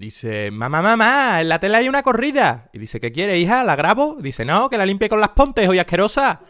Dice, mamá, mamá, en la tele hay una corrida. Y dice, ¿qué quiere, hija? ¿La grabo? Dice, no, que la limpie con las pontes, hoy asquerosa.